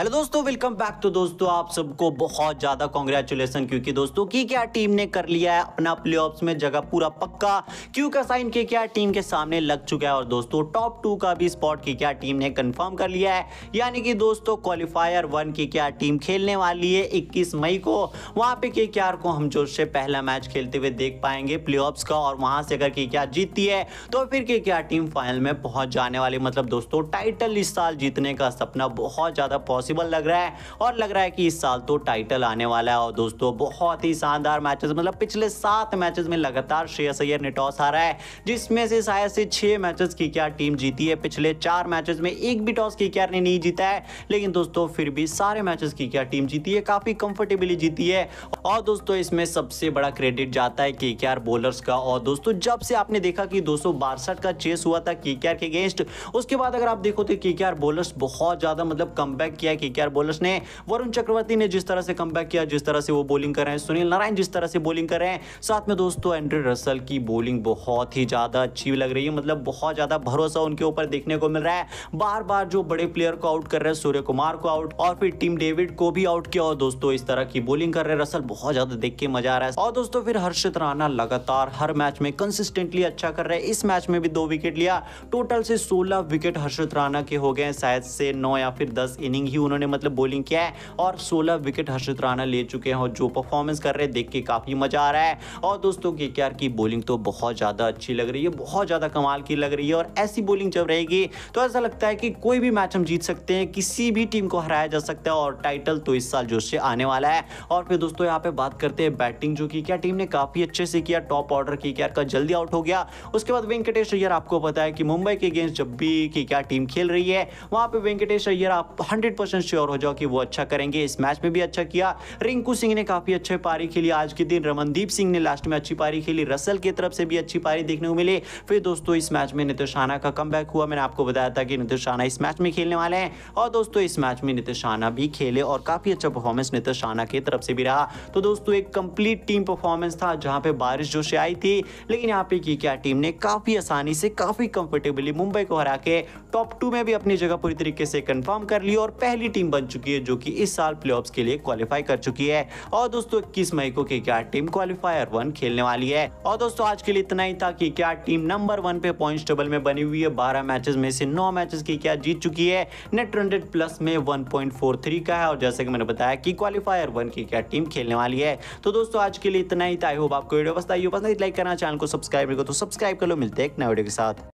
hello दोस्तों welcome back to दोस्तों आप सबको बहुत ज़्यादा कॉन्ग्रेचुलेसन क्योंकि दोस्तों की क्या टीम ने कर लिया है अपना प्ले में जगह पूरा पक्का क्यू का साइन के क्या टीम के सामने लग चुका है और दोस्तों टॉप टू का भी स्पॉट की क्या टीम ने कंफर्म कर लिया है यानी कि दोस्तों क्वालिफायर वन की क्या टीम खेलने वाली है इक्कीस मई को वहां पे के क्या को हम जो से पहला मैच खेलते हुए देख पाएंगे प्ले का और वहां से अगर के क्या जीतती है तो फिर के क्या टीम फाइनल में पहुंच जाने वाली मतलब दोस्तों टाइटल इस साल जीतने का सपना बहुत ज़्यादा पॉसिबल पॉसिबल लग रहा है और लग रहा है कि इस साल तो टाइटल आने वाला है और दोस्तों बहुत ही शानदार मैचेस मतलब पिछले सात मैचेस में लगातार श्रेयस अय्यर ने टॉस हारा है जिसमें से शायद से छह मैचेस की क्या टीम जीती है पिछले चार मैचेस में एक भी टॉस की क्या ने नहीं जीता है लेकिन दोस्तों फिर भी सारे मैचेस की क्या टीम जीती है काफ़ी कंफर्टेबली जीती है और दोस्तों इसमें सबसे बड़ा क्रेडिट जाता है के बॉलर्स का और दोस्तों जब से आपने देखा कि दो का चेस हुआ था के के अगेंस्ट उसके बाद अगर आप देखो तो के बॉलर्स बहुत ज़्यादा मतलब कम किया कि के बॉलर्स ने वरुण चक्रवर्ती ने जिस तरह से कम किया जिस तरह से वो बॉलिंग कर रहे हैं सुनील नारायण जिस तरह से बॉलिंग कर रहे हैं साथ में दोस्तों एंड्री रसल की बॉलिंग बहुत ही ज़्यादा अच्छी लग रही है मतलब बहुत ज़्यादा भरोसा उनके ऊपर देखने को मिल रहा है बार बार जो बड़े प्लेयर को आउट कर रहे हैं सूर्य कुमार को आउट और फिर टीम डेविड को भी आउट किया और दोस्तों इस तरह की बॉलिंग कर रहे हैं रसल बहुत ज़्यादा देख के मजा आ रहा है और दोस्तों फिर हर्षित राणा लगातार हर मैच में कंसिस्टेंटली अच्छा कर रहे हैं इस मैच में भी दो विकेट लिया टोटल से सोलह विकेट हर्षित राणा के हो गए शायद से नौ या फिर दस इनिंग ही उन्होंने मतलब बॉलिंग किया है और सोलह विकेट हर्षित राणा ले चुके हैं और जो परफॉर्मेंस कर रहे हैं देख के काफ़ी मज़ा आ रहा है और दोस्तों के क्यार की बॉलिंग तो बहुत ज़्यादा अच्छी लग रही है बहुत ज़्यादा कमाल की लग रही है और ऐसी बॉलिंग जब रहेगी तो ऐसा लगता है कि कोई भी मैच हम जीत सकते हैं किसी भी टीम को हराया जा सकता है और टाइटल तो इस साल जोश से आने वाला है और फिर दोस्तों यहाँ पे बात करते हैं बैटिंग जो की क्या टीम ने काफ़ी अच्छे से किया टॉप ऑर्डर की क्यार का जल्दी आउट हो गया उसके बाद वेंकटेश अय्यर आपको पता है कि मुंबई के अगेंस्ट जब भी की क्या टीम खेल रही है वहाँ पर वेंकटेश अय्यर आप हंड्रेड परसेंट श्योर हो जाओ कि वो अच्छा करेंगे इस मैच में भी अच्छा किया रिंकू सिंह ने काफी अच्छे पारी खेली आज के दिन रमनदीप सिंह ने लास्ट में अच्छी पारी खेली रसल की तरफ से भी अच्छी पारी देखने को मिली फिर दोस्तों इस मैच में नितिश राणा का कम हुआ मैंने आपको बताया था कि नितिश राणा इस मैच में खेलने वाले हैं और दोस्तों इस मैच में नितिश राणा भी खेले और काफी अच्छा परफॉर्मेंस नितिश राणा की तरफ से भी रहा तो दोस्तों एक कंप्लीट टीम परफॉर्मेंस था जहां पे बारिश जोश आई थी लेकिन यहाँ पे की क्या टीम ने काफी आसानी से काफी कंफर्टेबली मुंबई को हरा के टॉप टू में भी अपनी जगह पूरी तरीके से कंफर्म कर ली और पहले पहली टीम बन चुकी है जो कि इस साल प्ले के लिए क्वालिफाई कर चुकी है और दोस्तों इक्कीस मई को के टीम क्वालिफायर वन खेलने वाली है और दोस्तों आज के लिए इतना ही था कि क्या टीम नंबर वन पे पॉइंट टेबल में बनी हुई है बारह मैचेस में से नौ मैचेस की क्या जीत चुकी है नेट हंड्रेड प्लस में वन का है और जैसे कि मैंने बताया कि क्वालिफायर वन की क्या टीम खेलने वाली है तो दोस्तों आज के लिए इतना ही था आई होप आपको वीडियो पसंद आई हो पसंद तो लाइक करना चैनल को सब्सक्राइब करो तो सब्सक्राइब कर लो मिलते हैं एक नए वीडियो के साथ